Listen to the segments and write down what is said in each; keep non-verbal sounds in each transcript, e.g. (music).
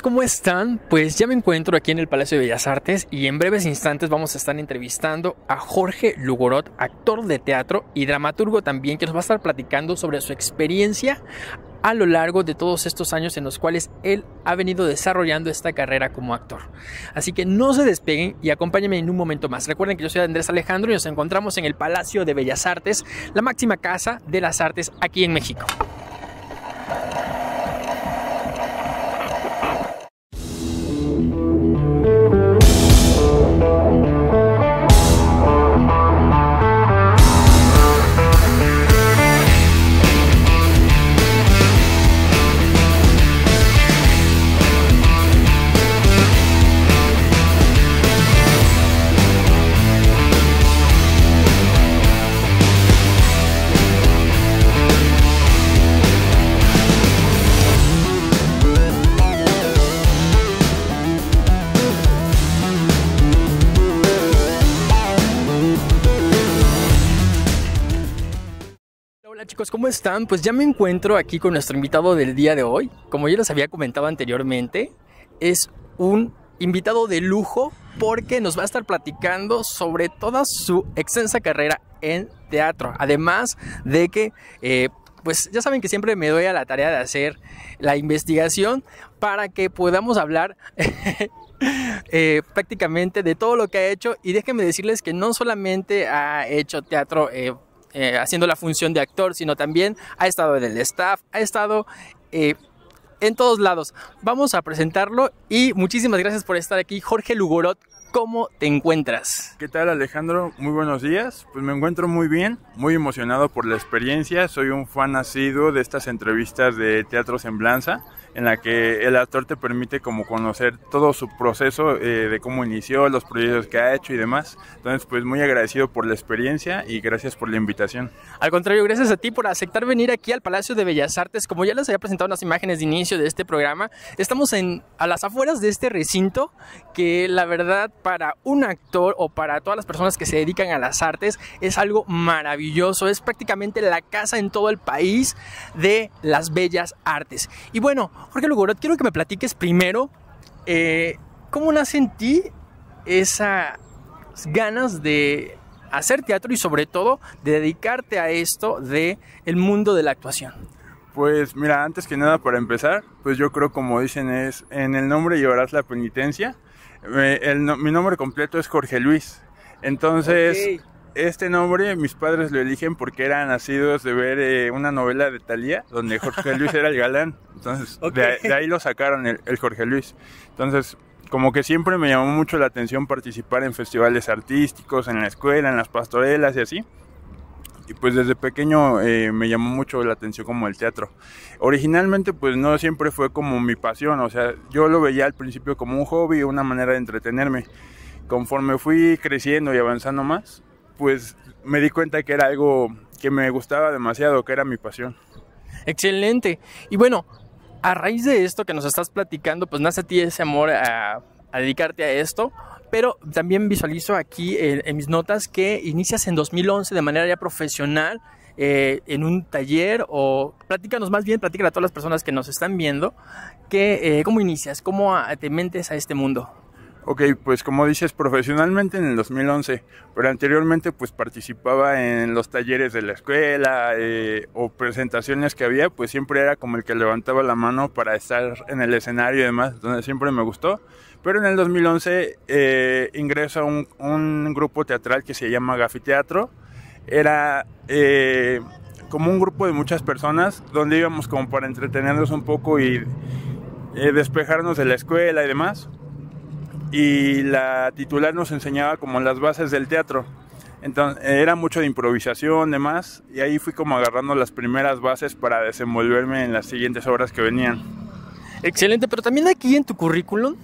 ¿cómo están? Pues ya me encuentro aquí en el Palacio de Bellas Artes y en breves instantes vamos a estar entrevistando a Jorge Lugorot, actor de teatro y dramaturgo también, que nos va a estar platicando sobre su experiencia a lo largo de todos estos años en los cuales él ha venido desarrollando esta carrera como actor. Así que no se despeguen y acompáñenme en un momento más. Recuerden que yo soy Andrés Alejandro y nos encontramos en el Palacio de Bellas Artes, la máxima casa de las artes aquí en México. Hola chicos, ¿cómo están? Pues ya me encuentro aquí con nuestro invitado del día de hoy. Como yo les había comentado anteriormente, es un invitado de lujo porque nos va a estar platicando sobre toda su extensa carrera en teatro. Además de que, eh, pues ya saben que siempre me doy a la tarea de hacer la investigación para que podamos hablar (laughs) eh, prácticamente de todo lo que ha hecho y déjenme decirles que no solamente ha hecho teatro eh, eh, haciendo la función de actor, sino también ha estado en el staff, ha estado eh, en todos lados. Vamos a presentarlo y muchísimas gracias por estar aquí, Jorge Lugorot. ¿Cómo te encuentras? ¿Qué tal Alejandro? Muy buenos días. Pues me encuentro muy bien, muy emocionado por la experiencia. Soy un fan asiduo de estas entrevistas de Teatro Semblanza, en la que el actor te permite como conocer todo su proceso eh, de cómo inició, los proyectos que ha hecho y demás. Entonces, pues muy agradecido por la experiencia y gracias por la invitación. Al contrario, gracias a ti por aceptar venir aquí al Palacio de Bellas Artes. Como ya les había presentado en las imágenes de inicio de este programa, estamos en, a las afueras de este recinto que la verdad para un actor o para todas las personas que se dedican a las artes es algo maravilloso. Es prácticamente la casa en todo el país de las bellas artes. Y bueno, Jorge Lugorot, quiero que me platiques primero eh, cómo nace en ti esas ganas de hacer teatro y sobre todo de dedicarte a esto de mundo de la actuación. Pues mira, antes que nada para empezar, pues yo creo como dicen es en el nombre llevarás la penitencia mi nombre completo es Jorge Luis. Entonces, este nombre mis padres lo eligen porque eran nacidos de ver eh, una novela de Thalía donde Jorge Luis era el galán. Entonces, de, ahí lo sacaron el Jorge Luis. Entonces, como que siempre me llamó mucho la atención participar en festivales artísticos, en la escuela, en las pastorelas y así y pues desde pequeño eh, me llamó mucho la atención como el teatro. Originalmente pues no siempre fue como mi pasión, o sea, yo lo veía al principio como un hobby, una manera de entretenerme. Conforme fui creciendo y avanzando más, pues me di cuenta que era algo que me gustaba demasiado, que era mi pasión. Excelente. Y bueno, a raíz de esto que nos estás platicando, pues nace a ti ese amor a a dedicarte a esto, pero también visualizo aquí en, mis notas que inicias en 2011 de manera ya profesional eh, en un taller o platícanos más bien, platícale a todas las personas que nos están viendo, que, eh, cómo inicias, cómo te mentes a este mundo. Ok, pues como dices, profesionalmente en el 2011, pero anteriormente pues participaba en los talleres de la escuela eh, o presentaciones que había, pues siempre era como el que levantaba la mano para estar en el escenario y demás, donde siempre me gustó. Pero en el 2011 eh, a un, grupo teatral que se llama Gafi Teatro. Era eh, como un grupo de muchas personas donde íbamos como para entretenernos un poco y eh, despejarnos de la escuela y demás. Y la titular nos enseñaba como las bases del teatro. Entonces, era mucho de improvisación, demás, y ahí fui como agarrando las primeras bases para desenvolverme en las siguientes obras que venían. Excelente, pero también aquí en tu currículum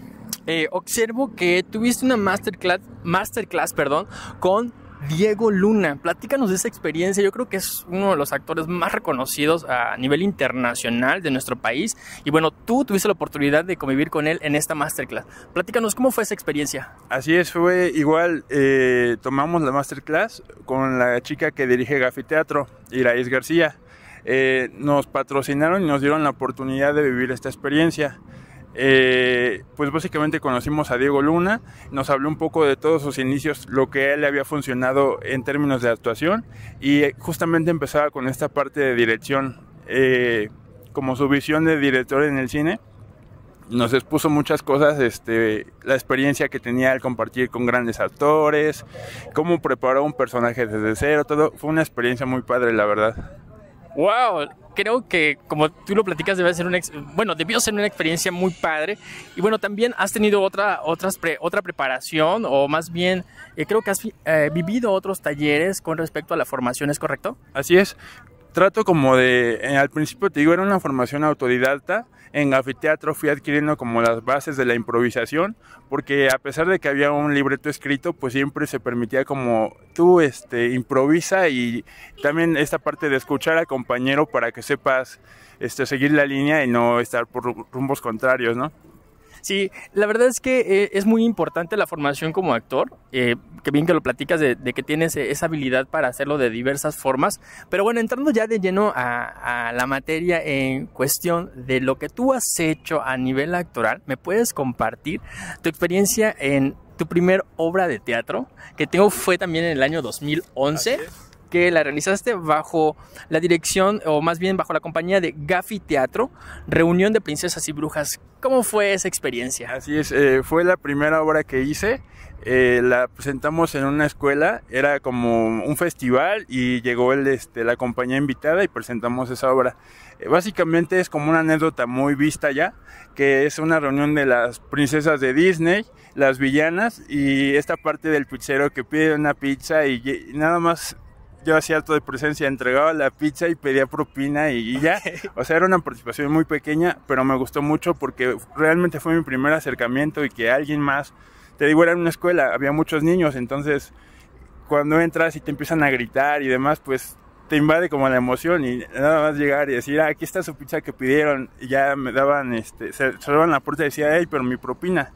eh, observo que tuviste una masterclass, masterclass perdón, con Diego Luna. Platícanos de esa experiencia. Yo creo que es uno de los actores más reconocidos a nivel internacional de nuestro país. Y bueno, tú tuviste la oportunidad de convivir con él en esta masterclass. Platícanos cómo fue esa experiencia. Así es, fue igual. Eh, tomamos la masterclass con la chica que dirige Teatro Iraíz García. Eh, nos patrocinaron y nos dieron la oportunidad de vivir esta experiencia eh, pues básicamente conocimos a Diego Luna, nos habló un poco de todos sus inicios, lo que a él le había funcionado en términos de actuación y justamente empezaba con esta parte de dirección, eh, como su visión de director en el cine. Nos expuso muchas cosas, este, la experiencia que tenía al compartir con grandes actores, cómo preparó un personaje desde cero, todo. Fue una experiencia muy padre, la verdad. ¡Wow! creo que, como tú lo platicas, debe ser un bueno, debió ser una experiencia muy padre. Y bueno, también has tenido otra, otras otra preparación, o más bien, eh, creo que has eh, vivido otros talleres con respecto a la formación, ¿es correcto? Así es trato como de, eh, al principio te digo, era una formación autodidacta. En gafiteatro fui adquiriendo como las bases de la improvisación, porque a pesar de que había un libreto escrito, pues siempre se permitía como tú este, improvisa y también esta parte de escuchar al compañero para que sepas este, seguir la línea y no estar por rumbos contrarios, ¿no? Sí, la verdad es que eh, es muy importante la formación como actor, eh, que bien que lo platicas de, que tienes e, esa habilidad para hacerlo de diversas formas, pero bueno, entrando ya de lleno a, la materia en cuestión de lo que tú has hecho a nivel actoral, ¿me puedes compartir tu experiencia en tu primer obra de teatro, que tengo fue también en el año 2011 que la realizaste bajo la dirección o más bien bajo la compañía de Gaffi Teatro, Reunión de Princesas y Brujas. ¿Cómo fue esa experiencia? Así es, eh, fue la primera obra que hice, eh, la presentamos en una escuela, era como un festival y llegó el, este, la compañía invitada y presentamos esa obra. Eh, básicamente es como una anécdota muy vista ya, que es una reunión de las princesas de Disney, las villanas y esta parte del pizzero que pide una pizza y nada más yo hacía alto de presencia, entregaba la pizza y pedía propina y, ya. O sea, era una participación muy pequeña, pero me gustó mucho porque realmente fue mi primer acercamiento y que alguien más, te digo, era en una escuela, había muchos niños, entonces cuando entras y te empiezan a gritar y demás, pues te invade como la emoción y nada más llegar y decir, ah, aquí está su pizza que pidieron, y ya me daban, este, se cerraban la puerta y decía, hey, pero mi propina.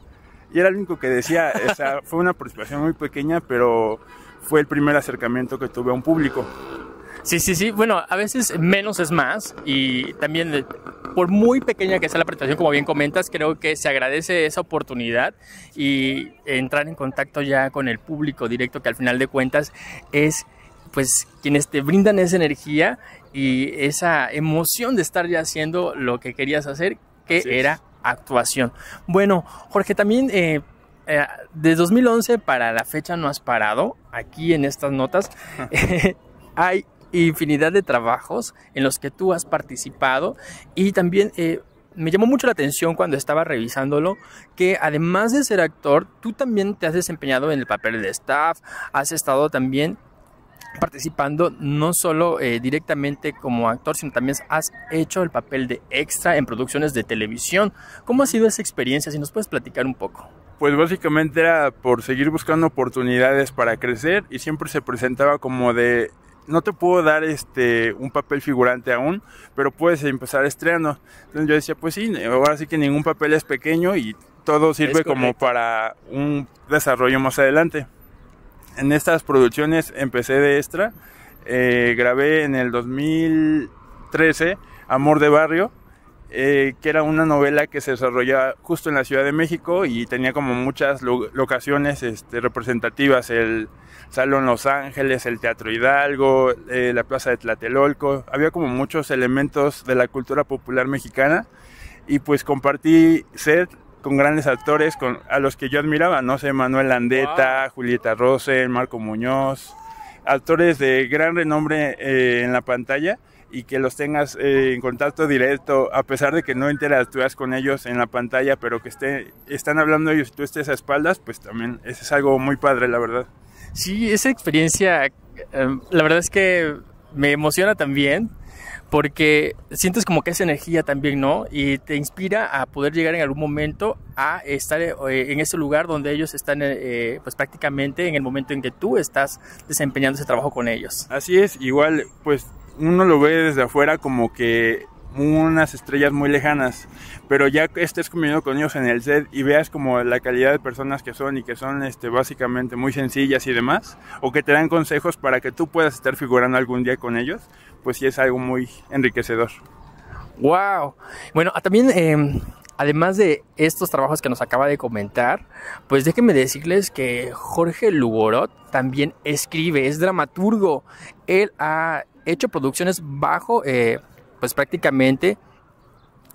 Y era el único que decía, o sea, (laughs) fue una participación muy pequeña, pero fue el primer acercamiento que tuve a un público. Sí, sí, sí. Bueno, a veces menos es más y también eh, por muy pequeña que sea la presentación, como bien comentas, creo que se agradece esa oportunidad y entrar en contacto ya con el público directo que al final de cuentas es pues quienes te brindan esa energía y esa emoción de estar ya haciendo lo que querías hacer, que era actuación. Bueno, Jorge, también eh, eh, de 2011 para la fecha no has parado. Aquí en estas notas (laughs) hay infinidad de trabajos en los que tú has participado y también eh, me llamó mucho la atención cuando estaba revisándolo que además de ser actor, tú también te has desempeñado en el papel de staff, has estado también participando no solo eh, directamente como actor, sino también has hecho el papel de extra en producciones de televisión. ¿Cómo ha sido esa experiencia? Si nos puedes platicar un poco pues básicamente era por seguir buscando oportunidades para crecer y siempre se presentaba como de no te puedo dar este un papel figurante aún, pero puedes empezar estrenando. Entonces yo decía, pues sí, ahora sí que ningún papel es pequeño y todo sirve como para un desarrollo más adelante. En estas producciones empecé de extra, eh, grabé en el 2013 Amor de Barrio, eh, que era una novela que se desarrollaba justo en la Ciudad de México y tenía como muchas locaciones este, representativas, el Salón Los Ángeles, el Teatro Hidalgo, eh, la Plaza de Tlatelolco, había como muchos elementos de la cultura popular mexicana y pues compartí set con grandes actores a los que yo admiraba, no sé, Manuel Landeta, Julieta Rosen, Marco Muñoz, actores de gran renombre eh, en la pantalla y que los tengas eh, en contacto directo, a pesar de que no interactúas con ellos en la pantalla, pero que esté, están hablando ellos y tú estés a espaldas, pues también eso es algo muy padre, la verdad. Sí, esa experiencia, eh, la verdad es que me emociona también, porque sientes como que esa energía también, ¿no? Y te inspira a poder llegar en algún momento a estar eh, en ese lugar donde ellos están, pues prácticamente en el momento en que tú estás desempeñando ese trabajo con ellos. Así es, igual, pues uno lo ve desde afuera como que unas estrellas muy lejanas, pero ya estés comiendo con ellos en el set y veas como la calidad de personas que son y que son este, básicamente muy sencillas y demás, o que te dan consejos para que tú puedas estar figurando algún día con ellos, pues sí es algo muy enriquecedor. ¡Wow! Bueno, ah, también... Eh, además de estos trabajos que nos acaba de comentar, pues déjenme decirles que Jorge Lugorot también escribe, es dramaturgo. Él ha hecho producciones bajo, eh, pues prácticamente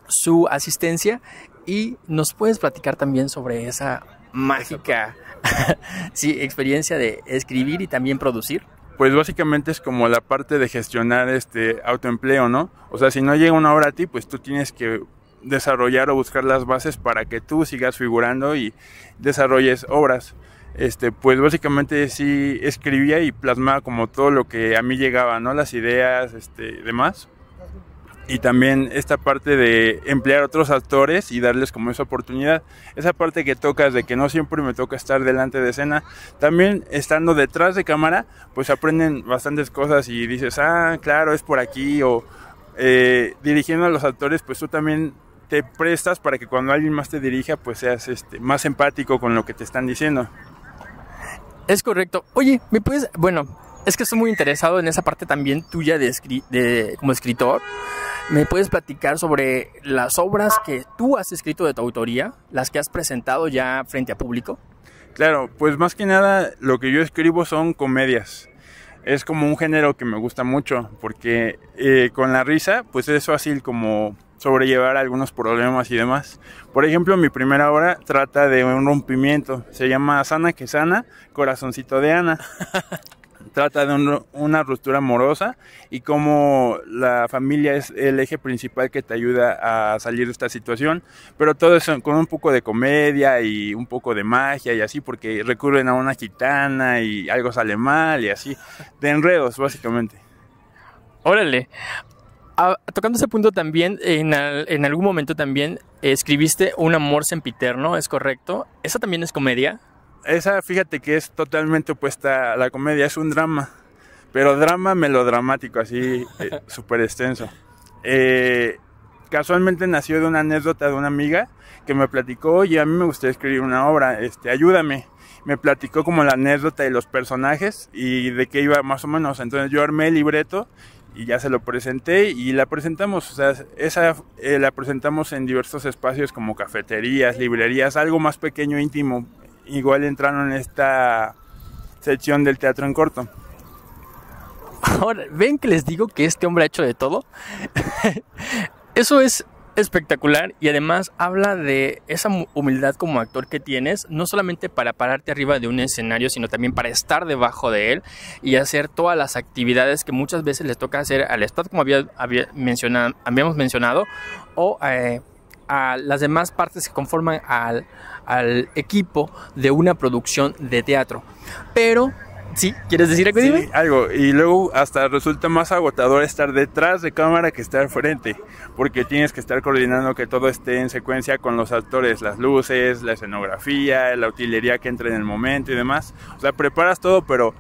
su asistencia y nos puedes platicar también sobre esa mágica (laughs) sí, experiencia de escribir y también producir. Pues básicamente es como la parte de gestionar este autoempleo, ¿no? O sea, si no llega una hora a ti, pues tú tienes que desarrollar o buscar las bases para que tú sigas figurando y desarrolles obras este, pues básicamente sí escribía y plasmaba como todo lo que a mí llegaba, ¿no? Las ideas, este, demás. Y también esta parte de emplear otros actores y darles como esa oportunidad. Esa parte que tocas de que no siempre me toca estar delante de escena. También estando detrás de cámara, pues aprenden bastantes cosas y dices, ah, claro, es por aquí. O eh, dirigiendo a los actores, pues tú también te prestas para que cuando alguien más te dirija, pues seas este, más empático con lo que te están diciendo. Es correcto. Oye, ¿me puedes...? Bueno, es que estoy muy interesado en esa parte también tuya de, como escritor. ¿Me puedes platicar sobre las obras que tú has escrito de tu autoría, las que has presentado ya frente a público? Claro, pues más que nada lo que yo escribo son comedias. Es como un género que me gusta mucho, porque eh, con la risa, pues es fácil como sobrellevar algunos problemas y demás. Por ejemplo, mi primera obra trata de un rompimiento. Se llama Sana que Sana, Corazoncito de Ana. (laughs) trata de una ruptura amorosa y como la familia es el eje principal que te ayuda a salir de esta situación. Pero todo eso con un poco de comedia y un poco de magia y así, porque recurren a una gitana y algo sale mal y así. De enredos, básicamente. Órale tocando ese punto también, en, algún momento también eh, escribiste Un amor sempiterno, ¿es correcto? ¿Esa también es comedia? Esa, fíjate que es totalmente opuesta a la comedia, es un drama, pero drama melodramático, así eh, (laughs) súper extenso. Eh, casualmente nació de una anécdota de una amiga que me platicó, y a mí me gustaría escribir una obra, este, ayúdame. Me platicó como la anécdota de los personajes y de qué iba más o menos. Entonces yo armé el libreto y ya se lo presenté y la presentamos, o sea, esa eh, la presentamos en diversos espacios como cafeterías, librerías, algo más pequeño, íntimo. Igual entraron en esta sección del teatro en corto. Ahora, ¿ven que les digo que este hombre ha hecho de todo? (laughs) Eso es espectacular y además habla de esa humildad como actor que tienes, no solamente para pararte arriba de un escenario, sino también para estar debajo de él y hacer todas las actividades que muchas veces les toca hacer al estado como habíamos mencionado, o eh, a las demás partes que conforman al, al equipo de una producción de teatro. Pero ¿Sí? ¿Quieres decir algo? Sí, algo. Y luego hasta resulta más agotador estar detrás de cámara que estar frente, porque tienes que estar coordinando que todo esté en secuencia con los actores, las luces, la escenografía, la utilería que entra en el momento y demás. O sea, preparas todo, pero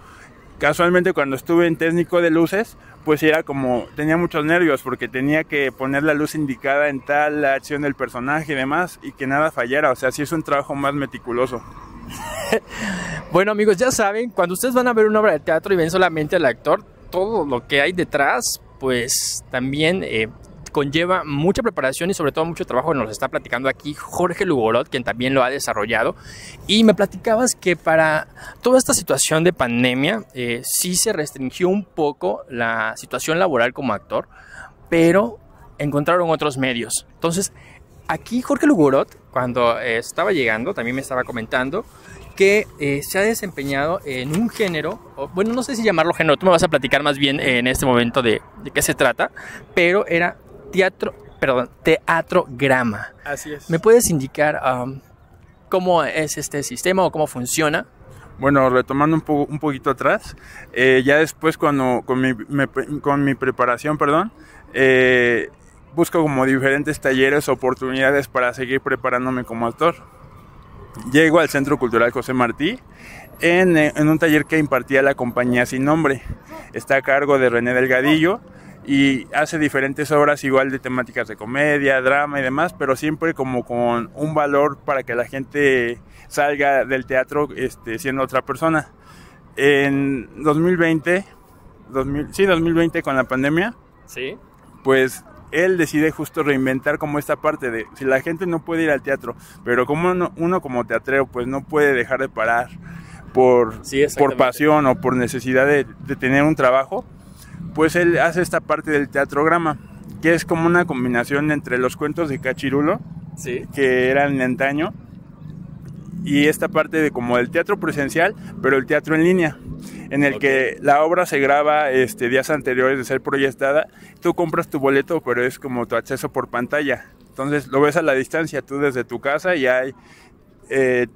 casualmente cuando estuve en técnico de luces, pues era como, tenía muchos nervios porque tenía que poner la luz indicada en tal acción del personaje y demás y que nada fallara. O sea, sí es un trabajo más meticuloso. (laughs) bueno amigos, ya saben, cuando ustedes van a ver una obra de teatro y ven solamente al actor, todo lo que hay detrás, pues también eh, conlleva mucha preparación y sobre todo mucho trabajo nos está platicando aquí Jorge Lugorot, quien también lo ha desarrollado. Y me platicabas que para toda esta situación de pandemia eh, sí se restringió un poco la situación laboral como actor, pero encontraron otros medios. Entonces, aquí Jorge Lugorot, cuando eh, estaba llegando, también me estaba comentando que eh, se ha desempeñado en un género, bueno, no sé si llamarlo género, tú me vas a platicar más bien eh, en este momento de, qué se trata, pero era teatro, perdón, teatro grama. Así es. ¿Me puedes indicar um, cómo es este sistema o cómo funciona? Bueno, retomando un, poquito atrás, eh, ya después cuando con mi, preparación, perdón, busco como diferentes talleres, oportunidades para seguir preparándome como actor llego al Centro Cultural José Martí eh, en, un taller que impartía la compañía Sin Nombre. Está a cargo de René Delgadillo y hace diferentes obras igual de temáticas de comedia, drama y demás, pero siempre como con un valor para que la gente salga del teatro este, siendo otra persona. En 2020, 2000, sí, 2020 con la pandemia, ¿Sí? pues él decide justo reinventar como esta parte de si la gente no puede ir al teatro, pero como uno, como teatrero pues no puede dejar de parar por, por pasión o por necesidad de, tener un trabajo, pues él hace esta parte del teatrograma, que es como una combinación entre los cuentos de Cachirulo, que eran de antaño, y esta parte de como el teatro presencial, pero el teatro en línea en el que la obra se graba este, días anteriores de ser proyectada. Tú compras tu boleto, pero es como tu acceso por pantalla. Entonces lo ves a la distancia, tú desde tu casa y hay, eh,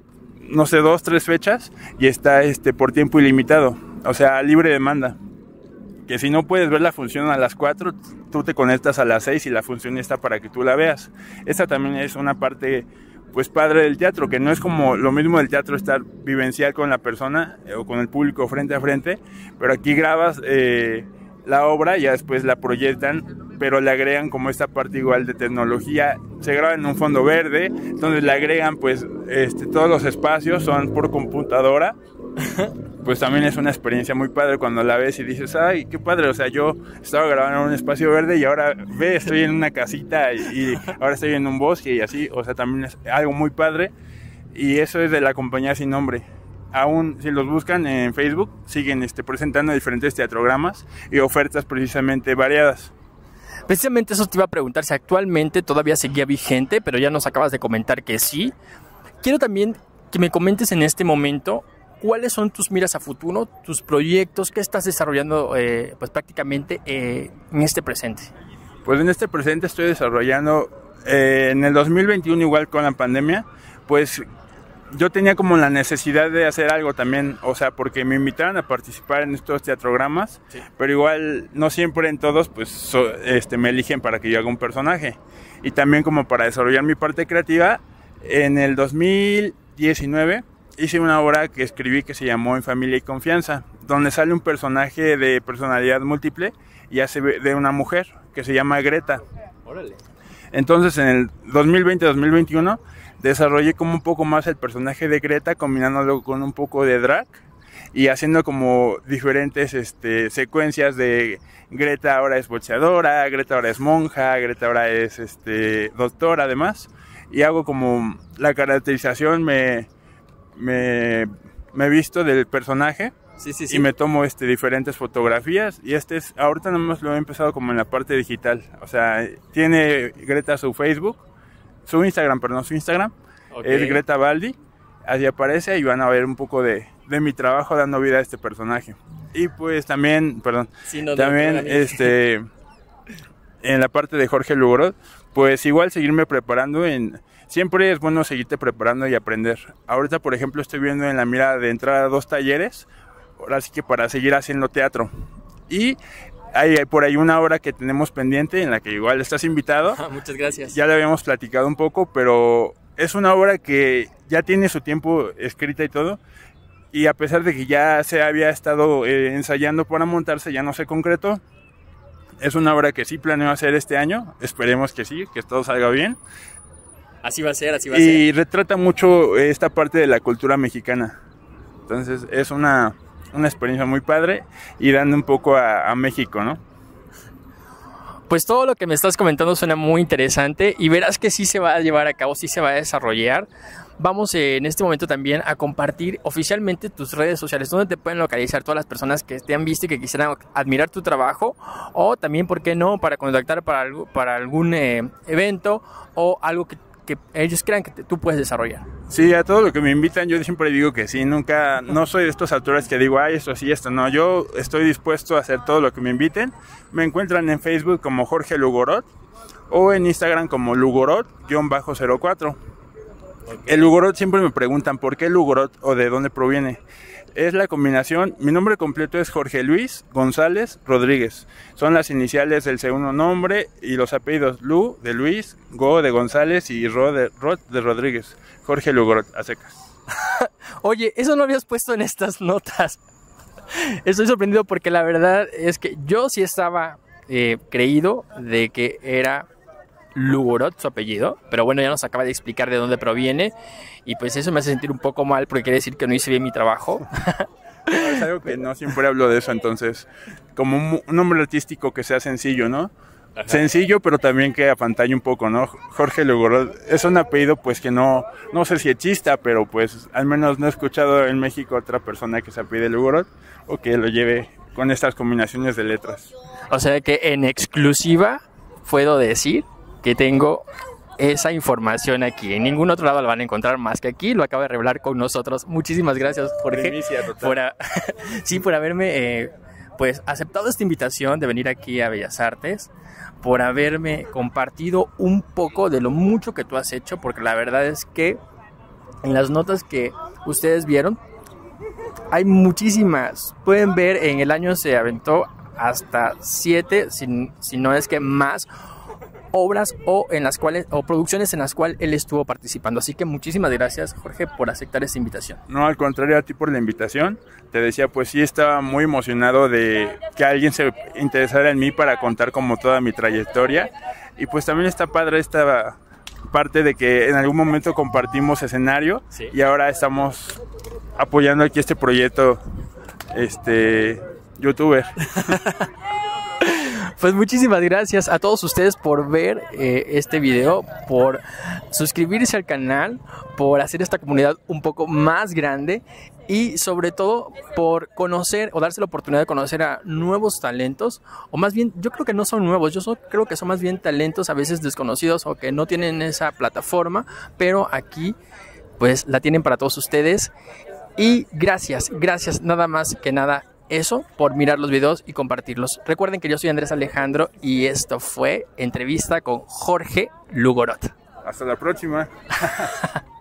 no sé, dos, tres fechas y está este, por tiempo ilimitado, o sea, libre demanda. Que si no puedes ver la función a las 4, tú te conectas a las 6 y la función está para que tú la veas. Esta también es una parte pues padre del teatro, que no es como lo mismo del teatro estar vivencial con la persona eh, o con el público frente a frente, pero aquí grabas eh, la obra y después la proyectan, pero le agregan como esta parte igual de tecnología, se graba en un fondo verde, donde le agregan pues este, todos los espacios, son por computadora (laughs) pues también es una experiencia muy padre cuando la ves y dices, ay, qué padre, o sea, yo estaba grabando en un espacio verde y ahora ve, estoy en una casita y, ahora estoy en un bosque y así, o sea, también es algo muy padre y eso es de la compañía sin nombre. Aún si los buscan en Facebook, siguen este, presentando diferentes teatrogramas y ofertas precisamente variadas. Precisamente eso te iba a preguntar si actualmente todavía seguía vigente, pero ya nos acabas de comentar que sí. Quiero también que me comentes en este momento cuáles son tus miras a futuro, tus proyectos, qué estás desarrollando eh, pues prácticamente eh, en este presente. Pues en este presente estoy desarrollando, eh, en el 2021 igual con la pandemia, pues yo tenía como la necesidad de hacer algo también, o sea, porque me invitaron a participar en estos teatrogramas, pero igual no siempre en todos pues este, me eligen para que yo haga un personaje. Y también como para desarrollar mi parte creativa, en el 2019 hice una obra que escribí que se llamó En familia y confianza, donde sale un personaje de personalidad múltiple y hace de una mujer que se llama Greta. Entonces en el 2020-2021 desarrollé como un poco más el personaje de Greta combinándolo con un poco de drag y haciendo como diferentes este, secuencias de Greta ahora es boxeadora, Greta ahora es monja, Greta ahora es este, doctora además y hago como la caracterización me me, he visto del personaje. Y me tomo este, diferentes fotografías. y este es, ahorita nomás lo he empezado como en la parte digital. O sea, tiene Greta su Facebook, su Instagram, perdón, no su Instagram. Es Greta Baldi. Así aparece y van a ver un poco de, mi trabajo dando vida a este personaje. Y pues también, perdón, también este en la parte de Jorge Lugorod, pues igual seguirme preparando en siempre es bueno seguirte preparando y aprender. Ahorita, por ejemplo, estoy viendo en la mira de entrar a dos talleres, ahora sí que para seguir haciendo teatro. Y hay, por ahí una obra que tenemos pendiente en la que igual estás invitado. (laughs) Muchas gracias. Ya le habíamos platicado un poco, pero es una obra que ya tiene su tiempo escrita y todo. Y a pesar de que ya se había estado eh, ensayando para montarse, ya no sé concreto. Es una obra que sí planeo hacer este año. Esperemos que sí, que todo salga bien. Así va a ser, así va a ser. Y retrata mucho esta parte de la cultura mexicana. Entonces es una, experiencia muy padre y dando un poco a, México, ¿no? Pues todo lo que me estás comentando suena muy interesante y verás que sí se va a llevar a cabo, sí se va a desarrollar. Vamos eh, en este momento también a compartir oficialmente tus redes sociales, donde te pueden localizar todas las personas que te han visto y que quisieran admirar tu trabajo, o también, ¿por qué no?, para contactar para, para algún eh, evento o algo que ellos crean que tú puedes desarrollar. Sí, a todo lo que me invitan yo siempre digo que sí, nunca, no soy de estos alturas que digo, ay, esto sí, esto no, yo estoy dispuesto a hacer todo lo que me inviten. Me encuentran en Facebook como Jorge Lugorot o en Instagram como Lugorot-04. El Lugorot siempre me preguntan por qué Lugorot o de dónde proviene es la combinación, mi nombre completo es Jorge Luis González Rodríguez. Son las iniciales del segundo nombre y los apellidos Lu de Luis, Go de González y Ro de, de Rodríguez. Jorge Lugrot, a secas. (laughs) Oye, eso no habías puesto en estas notas. Estoy sorprendido porque la verdad es que yo sí estaba eh, creído de que era Lugorot, su apellido, pero bueno, ya nos acaba de explicar de dónde proviene y pues eso me hace sentir un poco mal porque quiere decir que no hice bien mi trabajo. (laughs) es algo que no siempre hablo de eso, entonces, como un, nombre artístico que sea sencillo, ¿no? Sencillo, pero también que apantalle un poco, ¿no? Jorge Lugorot es un apellido pues que no, no sé si es chista pero pues al menos no he escuchado en México otra persona que se apide Lugorot o que lo lleve con estas combinaciones de letras. O sea que en exclusiva puedo decir que tengo esa información aquí. En ningún otro lado la van a encontrar más que aquí. Lo acaba de revelar con nosotros. Muchísimas gracias, por (laughs) sí, por haberme eh, pues aceptado esta invitación de venir aquí a Bellas Artes, por haberme compartido un poco de lo mucho que tú has hecho, porque la verdad es que en las notas que ustedes vieron, hay muchísimas. Pueden ver, en el año se aventó hasta siete, si no es que más obras o en las cuales o producciones en las cuales él estuvo participando. Así que muchísimas gracias, Jorge, por aceptar esta invitación. No, al contrario a ti por la invitación. Te decía, pues sí estaba muy emocionado de que alguien se interesara en mí para contar como toda mi trayectoria y pues también está padre esta parte de que en algún momento compartimos escenario y ahora estamos apoyando aquí este proyecto este youtuber (laughs) Pues muchísimas gracias a todos ustedes por ver eh, este video, por suscribirse al canal, por hacer esta comunidad un poco más grande y sobre todo por conocer o darse la oportunidad de conocer a nuevos talentos, o más bien, yo creo que no son nuevos, yo creo que son más bien talentos a veces desconocidos o que no tienen esa plataforma, pero aquí pues la tienen para todos ustedes. Y gracias, gracias, nada más que nada, eso por mirar los videos y compartirlos. Recuerden que yo soy Andrés Alejandro y esto fue entrevista con Jorge Lugorot. Hasta la próxima. (laughs)